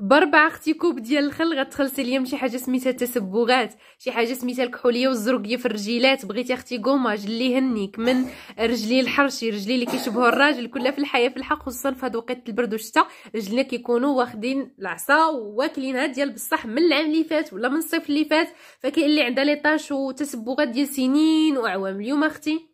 بربع اختي كوب ديال الخل غتخلصي ليا شي حاجه سميتها تسبغات شي حاجه سميتها الكحوليه والزرقيه في الرجيلات بغيتي اختي قوماج اللي هنيك من رجلي الحرشي رجلي اللي كيشبهوا الراجل كلها في الحياه في الحق خصوصا في هاد وقت البرد والشتاء رجلينا كيكونوا واخدين العصا واكلينها ديال بصح من العام اللي فات ولا من الصيف اللي فات فكاين اللي عندها لي طاش وتسبغات ديال سنين واعوام اليوم اختي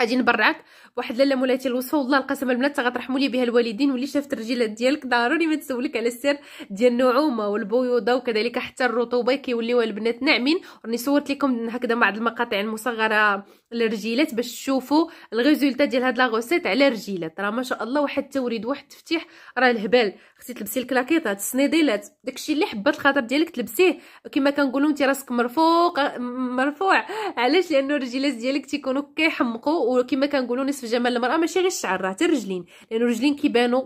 غادي نبرعك واحد لاله مولاتي الوصفه والله القسم البنات غترحموا لي بها الوالدين واللي شافت الرجيلات ديالك ضروري ما تسولك على السر ديال النعومه والبيوضه وكذلك حتى الرطوبه كيوليو البنات ناعمين راني صورت لكم هكذا بعض المقاطع المصغره للرجيلات باش تشوفوا الريزولتا ديال هاد لا غوسيت على الرجيلات راه ما شاء الله واحد التوريد واحد التفتيح راه الهبال خصك تلبسي الكلاكيطات السنيديلات داكشي اللي حبات الخاطر ديالك تلبسيه كما كنقولوا انت راسك مرفوق مرفوع علاش لانه الرجيلات ديالك تيكونوا كيحمقوا وكما كنقولوا نصف جمال المراه ماشي غير الشعر راه حتى الرجلين لانه الرجلين كيبانوا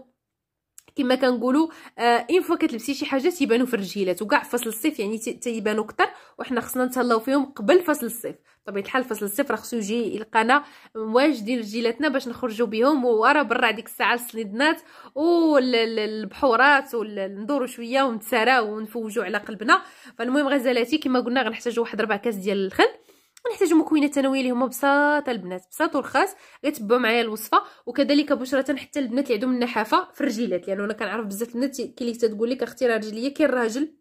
كما كنقولوا آه ان فوا كتلبسي شي حاجه تيبانوا في الرجيلات وكاع فصل الصيف يعني تيبانوا كثر وحنا خصنا نتهلاو فيهم قبل فصل الصيف بطبيعه الحال فصل الصيف راه خصو يجي يلقانا مواجدين رجيلاتنا باش نخرجوا بهم ورا برا ديك الساعه السندنات والبحورات وندورو شويه ونتسراو ونفوجوا على قلبنا فالمهم غزالاتي كما قلنا غنحتاجوا واحد ربع كاس ديال الخل ونحتاجوا مكونات تنويه اللي هما بساطه البنات بساط ورخاص غتبعوا معايا الوصفه وكذلك بشره حتى البنات اللي عندهم النحافه في الرجيلات لانه يعني انا كنعرف بزاف البنات كي اللي تتقول لك اختي راه رجليه كاين راجل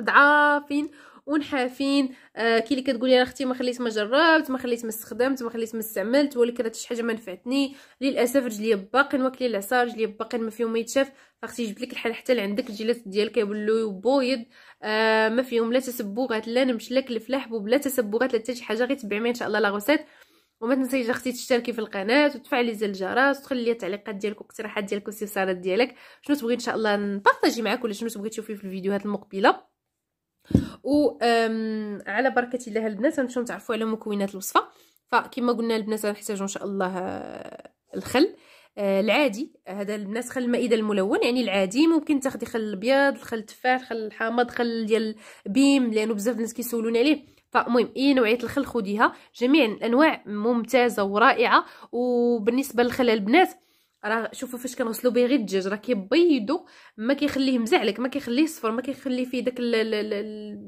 ضعافين ونحافين آه كي اللي كتقولي انا اختي ما خليت ما جربت ما خليت ما استخدمت ما خليت ما استعملت ولا كرهت شي حاجه ما نفعتني للاسف رجليا باقي واكلي العصا رجليا باقي ما فيهم ما يتشاف اختي جبت لك الحل حتى لعندك الجلسات ديالك يبلو بويض آه ما فيهم لا تسبغات لا لك الفلاح بلا تسبغات لا حتى شي حاجه غير تبعمي ان شاء الله لا وما تنسيش اختي تشتركي في القناه وتفعلي زر الجرس وتخلي لي التعليقات ديالك واقتراحات ديالك واستفسارات ديالك شنو تبغي ان شاء الله نبارطاجي معاك ولا شنو تبغي تشوفي في الفيديوهات المقبله وعلى بركه الله البنات انتم تعرفوا على مكونات الوصفه فكما قلنا البنات نحتاجوا ان شاء الله آه، الخل آه، العادي هذا البنات خل المائده الملون يعني العادي ممكن تاخدي خل الابيض خل التفاح خل الحامض خل ديال بيم لانه بزاف الناس كيسولوني عليه فالمهم اي نوعيه الخل خديها جميع الانواع ممتازه ورائعه وبالنسبه للخل البنات راه شوفوا فاش كنغسلو به غير الدجاج راه كيبيضو ما كيخليه مزعلك ما كيخليه صفر ما كيخليه فيه داك ال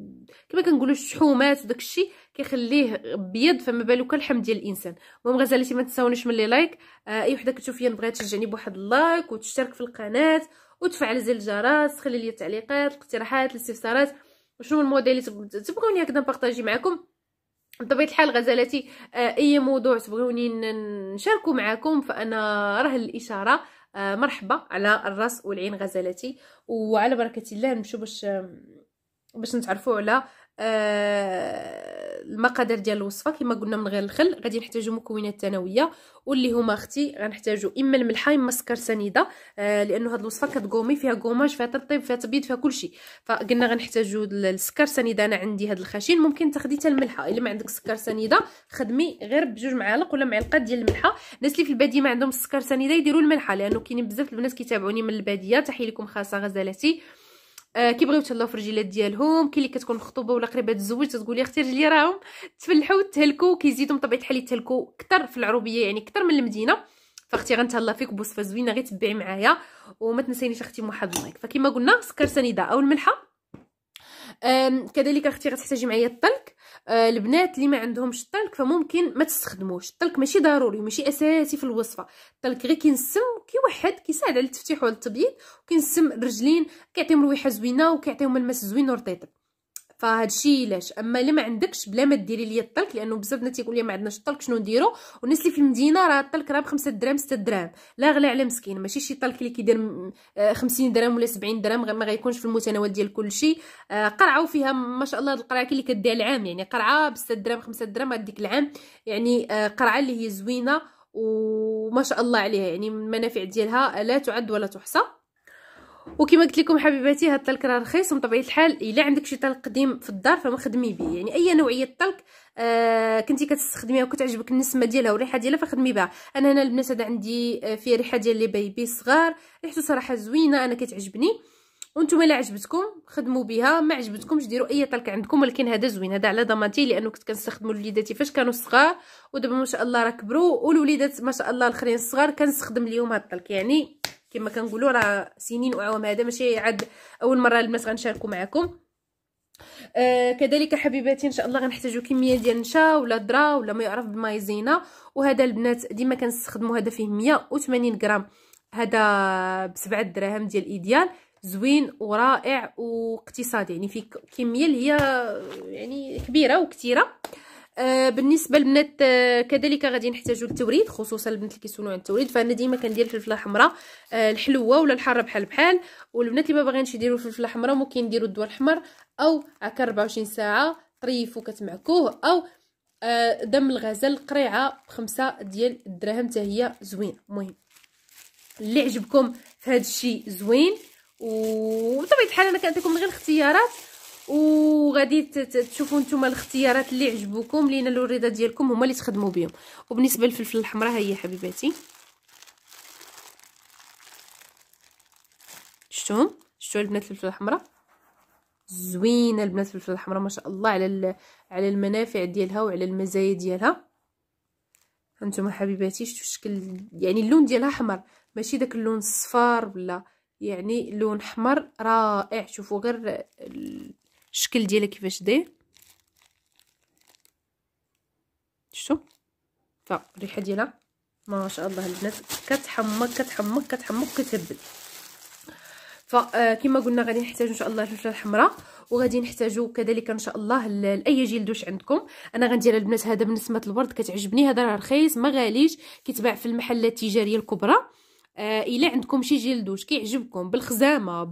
كما كنقولوا الشحومات وداك الشيء كيخليه ابيض فما بالك اللحم ديال الانسان المهم غزالتي ما تنساونيش من لي لايك آه اي وحده كتشوف فيا بغات تشجعني بواحد اللايك وتشترك في القناه وتفعل زر الجرس خلي لي التعليقات الاقتراحات الاستفسارات شنو الموديل اللي تبغوني هكذا نبارطاجي معكم بطبيعه الحال غزلاتي آه، اي موضوع تبغيوني نشاركو معكم فانا راه الاشاره آه، مرحبا على الراس والعين غزلاتي وعلى بركه الله نمشيو باش باش نتعرفوا على آه، المقادير ديال الوصفه كما قلنا من غير الخل غادي نحتاجو مكونات ثانويه واللي هما اختي غنحتاجو اما الملحه اما السكر سنيده آه لانه هاد الوصفه كتقومي فيها قوماج فيها ترطيب فيها تبيض فيها كلشي فقلنا غنحتاجو السكر سنيده انا عندي هاد الخشين ممكن تاخدي حتى الملحه الا ما عندك سكر سنيده خدمي غير بجوج معالق ولا معلقه ديال الملحه الناس اللي في الباديه ما عندهم السكر سنيده يديروا الملحه لانه كاينين بزاف البنات كيتابعوني من الباديه تحيه لكم خاصه غزالاتي آه كيبغيو تهلاو في الرجيلات ديالهم كاين اللي كتكون مخطوبه ولا قريبه تزوج تقول يا اختي رجلي راهم تفلحوا وتهلكوا كيزيدوا بطبيعه الحال يتهلكوا اكثر في العروبيه يعني اكثر من المدينه فاختي غنتهلا فيك بوصفه زوينه غير تبعي معايا وما تنسينيش اختي واحد لايك فكما قلنا سكر سنيده او الملحه كذلك اختي غتحتاجي معايا الطل آه البنات اللي ما عندهمش الطلق فممكن ما تستخدموش الطلق ماشي ضروري ماشي اساسي في الوصفه الطلق غير كينسم كيوحد كيساعد على التفتيح والتبييض وكينسم الرجلين كيعطيهم رويحه زوينه وكيعطيهم الماس زوين ورطيطب فهاد الشيء علاش اما الا ما عندكش بلا ما ديري ليا الطلك لانه بزاف الناس يقول لي ما عندناش الطلك شنو نديرو والناس اللي في المدينه راه الطلك راه ب 5 دراهم 6 دراهم لا غلا على مسكين ماشي شي طلك اللي كيدير 50 آه، درهم ولا 70 درهم ما غيكونش في المتناول ديال كلشي آه، قرعه وفيها ما شاء الله القرعه كي اللي كديها العام يعني قرعه ب 6 دراهم 5 دراهم هذيك العام يعني آه، قرعه اللي هي زوينه وما شاء الله عليها يعني المنافع ديالها لا تعد ولا تحصى وكما قلت لكم حبيباتي هذا الطلق راه رخيص وبطبيعه الحال الا عندك شي طلق قديم في الدار فما خدمي به يعني اي نوعيه طلق آه كنتي كتستخدميها وكتعجبك النسمه ديالها والريحه ديالها فخدمي بها انا هنا البنات هذا عندي آه، فيه ريحه ديال لي بيبي صغار ريحته صراحه زوينه انا كتعجبني وانتم الا عجبتكم خدموا بها ما عجبتكمش ديروا اي طلق عندكم ولكن هذا زوين هذا على ضمانتي لانه كنت كنستخدمو لوليداتي فاش كانوا صغار ودابا ما شاء الله راه كبروا والوليدات ما شاء الله الاخرين الصغار كنستخدم ليهم هاد الطلق يعني كما كنقولوا راه سنين وعوام هذا ماشي عاد اول مره البنات غنشاركوا معكم آه كذلك حبيباتي ان شاء الله غنحتاجوا كميه ديال النشا ولا درا ولا ما يعرف بالمايزينا وهذا البنات ديما كنستخدموا هذا فيه 180 غرام هذا بسبعة دراهم ديال ايديال زوين ورائع واقتصادي يعني فيه كميه اللي هي يعني كبيره وكثيره آه، بالنسبه للبنات آه، كذلك غادي نحتاجوا التوريد خصوصا البنات اللي كيسولوا عن التوريد فانا ديما كندير الفلفله الحمراء آه، الحلوه ولا الحاره بحال بحال والبنات اللي ما باغينش يديروا الفلفله الحمراء ممكن يديروا الدواء الحمر او عك 24 ساعه طريف كتمعكوه او دم الغزال قريعه بخمسة ديال الدراهم حتى هي زوين المهم اللي عجبكم في هذا الشيء زوين وطبيعه الحال انا كنعطيكم غير اختيارات وغادي تشوفوا نتوما الاختيارات اللي عجبوكم لان الوريده ديالكم هما اللي تخدموا بهم وبالنسبه للفلفل الحمراء ها هي حبيباتي شتوهم شفتوا البنات الفلفل الحمراء زوينه البنات الفلفل الحمراء ما شاء الله على على المنافع ديالها وعلى المزايا ديالها هانتوما حبيباتي شفتوا الشكل يعني اللون ديالها احمر ماشي داك اللون الصفار ولا يعني لون احمر رائع شوفوا غير الشكل ديالها كيفاش داير شفتوا فالريحه ديالها ما شاء الله البنات كتحمق كتحمق كتحمق كتهبل فكما آه، قلنا غادي نحتاج ان شاء الله الفلفله الحمراء وغادي نحتاجو كذلك ان شاء الله لاي جيل دوش عندكم انا غندير البنات هذا من الورد كتعجبني هذا راه رخيص ما غاليش كيتباع في المحلات التجاريه الكبرى آه الا عندكم شي دوش كيعجبكم بالخزامه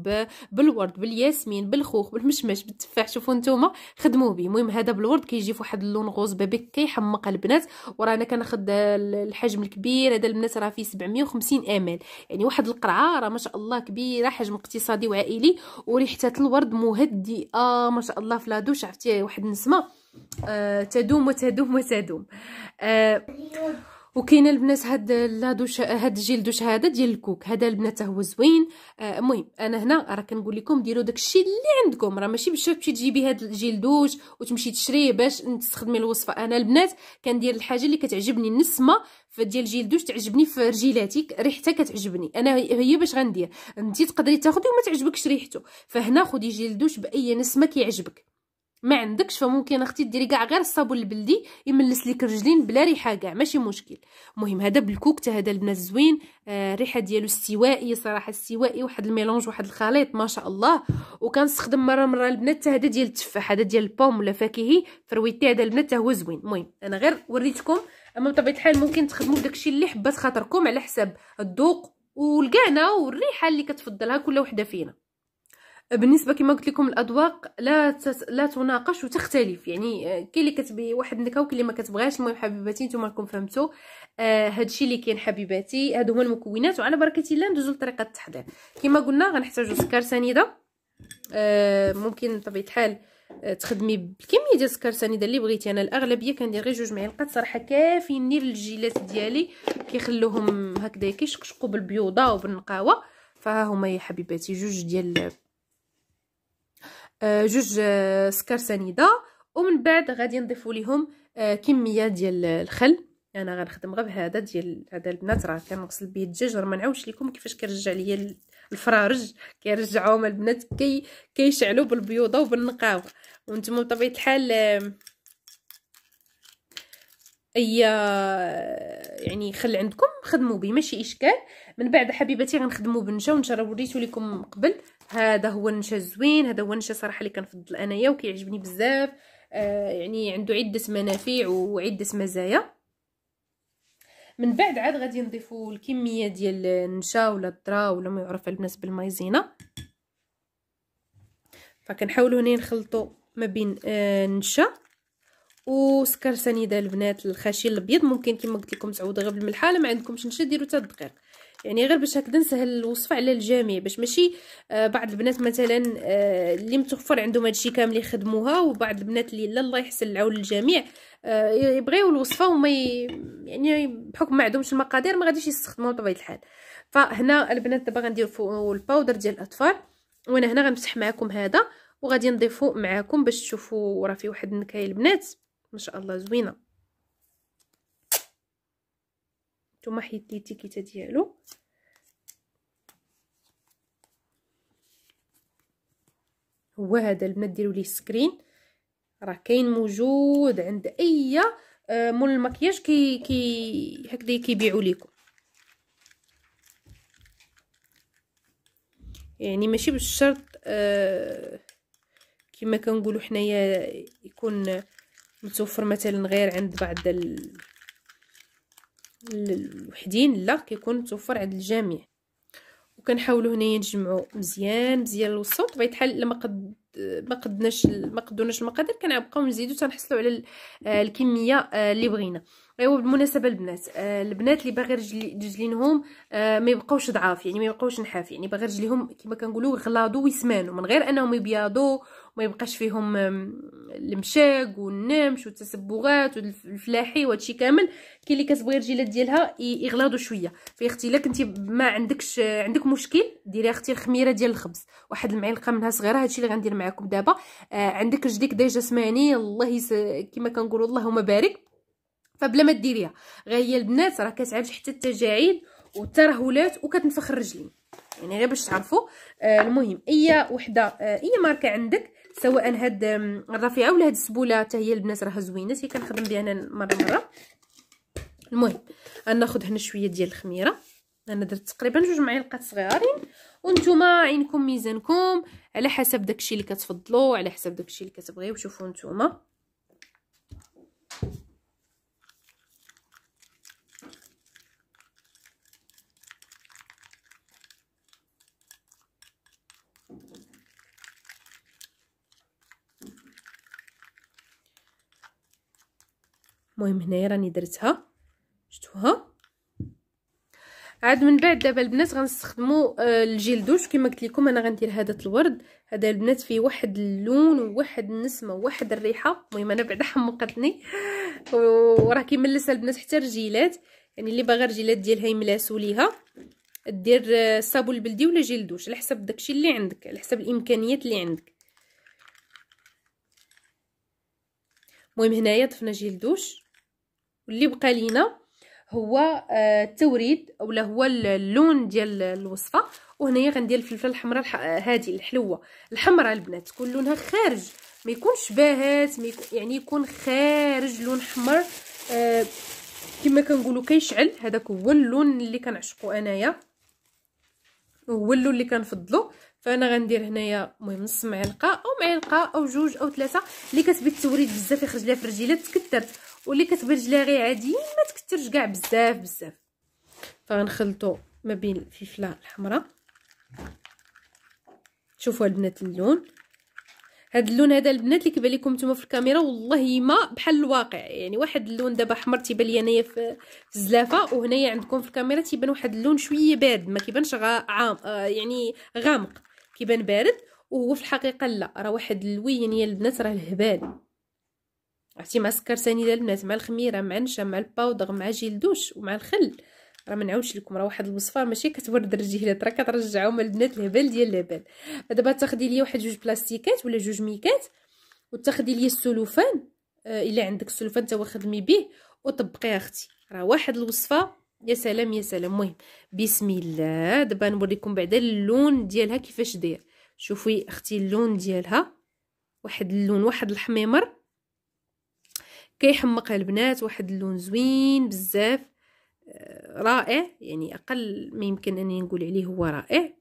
بالورد بالياسمين بالخوخ بالمشمش بالتفاح شوفوا نتوما خدموا به المهم هذا بالورد كيجي في واحد اللون غوز بابيك كيحمق البنات ورانا كناخد الحجم الكبير هذا البنات راه فيه 750 امل يعني واحد القرعه راه ما شاء الله كبيره حجم اقتصادي وعائلي وريحه الورد مهدئه آه ما شاء الله في لادوش عرفتي واحد النسمه آه تدوم وتدوم وتدوم آه وكاين البنات هاد لا دوش هاد الجيل دوش هذا ديال الكوك هذا البنات هو زوين آه، المهم آه انا هنا راه كنقول لكم ديروا داكشي اللي عندكم راه ماشي باش تمشي تجيبي هاد الجيل دوش وتمشي تشريه باش تستخدمي الوصفه انا البنات كندير الحاجه اللي كتعجبني النسمه ديال الجيل دوش تعجبني في رجيلاتي ريحتها كتعجبني انا هي باش غندير انت تقدري تاخدي وما تعجبكش ريحته فهنا خدي جيل دوش باي نسمه كيعجبك ما عندكش فممكن اختي ديري كاع غير الصابون البلدي يملس ليك الرجلين بلا ريحه كاع ماشي مشكل المهم هذا بالكوك هذا البنات زوين الريحه آه ديالو استوائي صراحه استوائي واحد الميلونج واحد الخليط ما شاء الله وكنستخدم مره مره البنات هذا ديال التفاح هذا ديال البوم ولا فاكهي فرويتي هذا البنات هو زوين المهم انا غير وريتكم اما بطبيعه الحال ممكن تخدموا بداكشي اللي حبات خاطركم على حساب الذوق والكانه والريحه اللي كتفضلها كل وحده فينا بالنسبه كما قلت لكم الاذواق لا تس... لا تناقش وتختلف يعني آه، كاين اللي كتبغي واحد النكهه وكاين اللي ما كتبغيهاش المهم حبيباتي نتوما راكم فهمتوا آه هادشي اللي كاين حبيباتي هادو هما المكونات وعلى بركه الله ندوزو لطريقه التحضير كما قلنا غنحتاجو سكر سنيده آه ممكن بطبيعه الحال آه، تخدمي بالكميه ديال السكر سنيده اللي بغيتي انا الاغلبيه كندير غير جوج معالقات صراحه كافيني للجيلات ديالي كيخلوهم هكذا كيشقشقوا بالبيوضه وبالنقاوه فها هما يا حبيباتي جوج ديال آه، جوج آه، سكر سنيده ومن بعد غادي نضيفوا ليهم آه، كميه ديال الخل انا غنخدم غير بهذا ديال هذا البنات راه كنغسل به الدجاج راه ما نعاودش لكم كيفاش كيرجع ليا الفرارج كيرجعوهم البنات كي كيشعلوا بالبيوضه وبالنقاوه وانتم بطبيعه الحال اي يعني خل عندكم خدموا به ماشي اشكال من بعد حبيباتي غنخدموا بنشا وان شاء الله وريتو لكم قبل هذا هو النشا الزوين هذا هو النشا صراحه اللي كنفضل انايا وكيعجبني بزاف آه يعني عنده عده منافع وعده مزايا من بعد عاد غادي نضيفوا الكميه ديال النشا ولا الذره ولا ما يعرف البنات بالمايزينا فكنحاولوا هنا نخلطوا ما بين آه النشا وسكر سنيده البنات الخشن الابيض ممكن كما قلت لكم تعوضوا غير بالملحه الا ما عندكمش نشا ديروا حتى الدقيق يعني غير باش هكذا نسهل الوصفه على الجميع باش ماشي آه بعض البنات مثلا آه اللي متوفر عندهم هادشي كامل يخدموها وبعض البنات اللي لا الله يحسن العون للجميع آه يبغيو الوصفه وما ي... يعني بحكم ما عندهمش المقادير ما غاديش يستخدموها بطبيعه الحال فهنا البنات دابا غندير الباودر ديال الاطفال وانا هنا غنمسح معكم هذا وغادي نضيفو معاكم باش تشوفوا راه فيه واحد النكهه البنات ما شاء الله زوينه نتوما حيد لي التيكيته ديالو هو هذا البنات ديروا ليه سكرين راه كاين موجود عند اي آه، مول المكياج كي كي هكذا كيبيعوا ليكم يعني ماشي بالشرط آه كما كنقولوا حنايا يكون متوفر مثلا غير عند بعض ال... الوحدين لا كيكون متوفر عند الجميع وكنحاولوا هنايا نجمعوا مزيان مزيان الوسط بغيت حل لما قد ما قدناش ما قدوناش المقادير كنبقاو نزيدو تنحصلوا على آه، الكميه آه، اللي بغينا ايوا بالمناسبه البنات آه البنات اللي باغي رجلينهم آه ما يبقاوش ضعاف يعني ما يبقاوش نحاف يعني باغي رجليهم كما كنقولوا غلاضو ويسمانوا من غير انهم يبيضوا وما يبقاش فيهم المشاق والنمش والتسبغات والفلاحي وهادشي كامل كاين اللي كتبغي رجيلات ديالها يغلاضوا شويه في اختي الا كنتي ما عندكش آه، عندك مشكل ديري اختي خميره ديال الخبز واحد المعلقه منها صغيره هادشي اللي غندير معكم دابا آه عندك رجليك ديجا سماني الله يس... كما كنقولوا اللهم بارك فبلا ما ديريها غير هي البنات راه كتعالج حتى التجاعيد والترهلات وكتنفخ الرجلين يعني غير باش تعرفوا آه المهم اي وحده آه اي ماركه عندك سواء هاد الرفيعه ولا هاد السبوله حتى هي البنات راها زوينه تي كنخدم بها انا مره مره المهم ناخذ هنا شويه ديال الخميره انا درت تقريبا جوج معالق صغيرين وانتم عينكم ميزانكم على حسب داكشي اللي كتفضلوا على حسب داكشي اللي كتبغيو شوفوا نتوما المهم هنايا راني درتها شفتوها عاد من بعد دابا البنات غنستخدموا آه، الجيل دوش كما قلت لكم انا غندير هذا الورد هذا البنات فيه واحد اللون وواحد النسمه وواحد الريحه المهم انا بعدا حمقتني وراه كيملس البنات حتى الرجيلات يعني اللي باغا الرجيلات ديالها يملاسوا ليها دير آه، الصابون البلدي ولا جيل دوش على حسب داكشي اللي عندك على حسب الامكانيات اللي عندك المهم هنايا ضفنا جيل دوش واللي بقى لينا هو آه، التوريد اولا هو اللون ديال الوصفه وهنايا غندير الفلفله الحمراء هذه الحلوه الحمراء البنات تكون لونها خارج ما يكونش باهت ميكون يعني يكون خارج لون حمر آه كما كنقولوا كيشعل هذاك هو اللون اللي كنعشقو انايا هو اللون اللي كنفضلو فانا غندير هنايا المهم نص معلقه او معلقه او جوج او ثلاثه اللي كتبي التوريد بزاف يخرج لها في الرجيلات تكثرت واللي كتبغي غير عادي ما تكثرش كاع بزاف بزاف فغنخلطو ما بين الفلفله الحمراء شوفوا البنات اللون هاد اللون هذا البنات اللي كيبان لكم نتوما في الكاميرا والله ما بحال الواقع يعني واحد اللون دابا حمر تيبان لي انايا في الزلافه وهنايا عندكم في الكاميرا تيبان واحد اللون شويه بارد ما كيبانش غا آه يعني غامق كيبان بارد وهو في الحقيقه لا راه واحد اللوين يا البنات راه الهبال عرفتي مع ثاني ديال البنات مع الخميره مع النشا مع الباودر مع جيل دوش ومع الخل راه ما نعاودش لكم راه واحد الوصفه ماشي كتورد الرجيلات راه كترجعهم البنات الهبال ديال الهبال دابا تاخدي لي واحد جوج بلاستيكات ولا جوج ميكات وتاخدي لي السلوفان آه، الا عندك السلوفان تا خدمي به وطبقيه اختي راه واحد الوصفه يا سلام يا سلام المهم بسم الله دابا نوريكم بعدا اللون ديالها كيفاش داير شوفي اختي اللون ديالها واحد اللون واحد الحميمر كيحمق البنات واحد اللون زوين بزاف آه، رائع يعني اقل ما يمكن اني نقول عليه هو رائع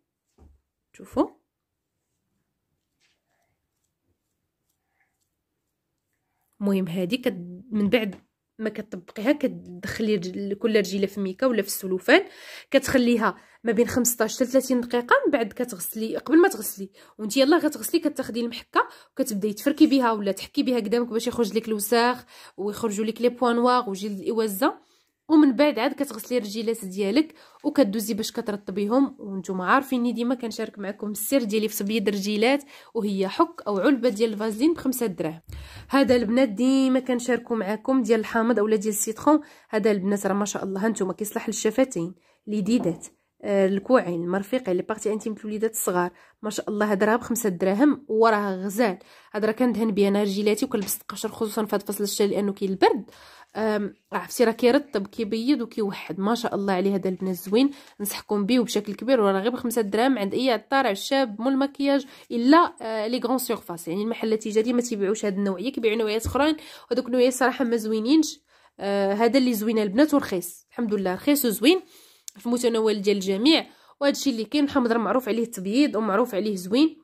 شوفوا مهم هذه من بعد ما كتطبقيها كتدخلي كل رجيله في ميكا ولا في السلوفان كتخليها ما بين 15 حتى 30 دقيقه من بعد كتغسلي قبل ما تغسلي وانت يلا غتغسلي كتاخدي المحكه وكتبداي تفركي بها ولا تحكي بها قدامك باش يخرج لك الوساخ ويخرجوا لك لي بوان نوار وجلد الاوازه ومن بعد عاد كتغسلي الرجيلات ديالك وكدوزي باش كترطبيهم وانتم عارفيني ديما كنشارك معكم السر ديالي في تبييض الرجيلات وهي حك او علبه ديال الفازلين بخمسة دراهم هذا البنات ديما كنشاركو معكم ديال الحامض اولا ديال السيترون هذا البنات راه ما شاء الله هانتوما كيصلح للشفتين لذيذات آه، الكوعين المرفقين لي بارتي انتيم الوليدات الصغار ما شاء الله هاد راه بخمسة دراهم وراه غزال هاد راه كندهن بيه انا رجيلاتي وكنلبس القشر خصوصا في فصل الشتاء لانه كاين البرد عرفتي راه كيرطب كيبيض وكيوحد ما شاء الله عليه هذا البنات زوين نصحكم به بشكل كبير وراه غير بخمسة دراهم عند اي عطار عشاب مول المكياج الا آه، لي غون سيرفاس يعني المحل التجاري ما تيبيعوش هاد النوعيه كيبيعوا نوعيات اخرين وهذوك النوعيات صراحه ما زوينينش آه هذا اللي زوين البنات ورخيص الحمد لله رخيص وزوين في المتناول ديال الجميع وهذا الشيء اللي كاين الحمضر معروف عليه تبييض ومعروف عليه زوين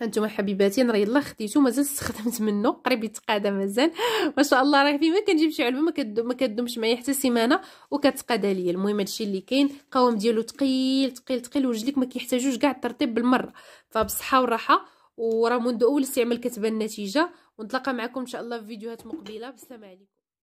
هانتوما حبيباتي راه يلاه خديتو مازال استخدمت منه قريب يتقادى مازال ما شاء الله راه فيما كنجيب شي علبه ما ما كدومش معايا حتى سيمانه وكتقادى ليا المهم الشيء اللي كاين القوام ديالو ثقيل ثقيل ثقيل وجليك ما كيحتاجوش كاع الترطيب بالمره فبصحه وراحه وراه منذ اول استعمال كتبان النتيجه ونتلاقى معكم ان شاء الله في فيديوهات مقبله بالسلامه عليكم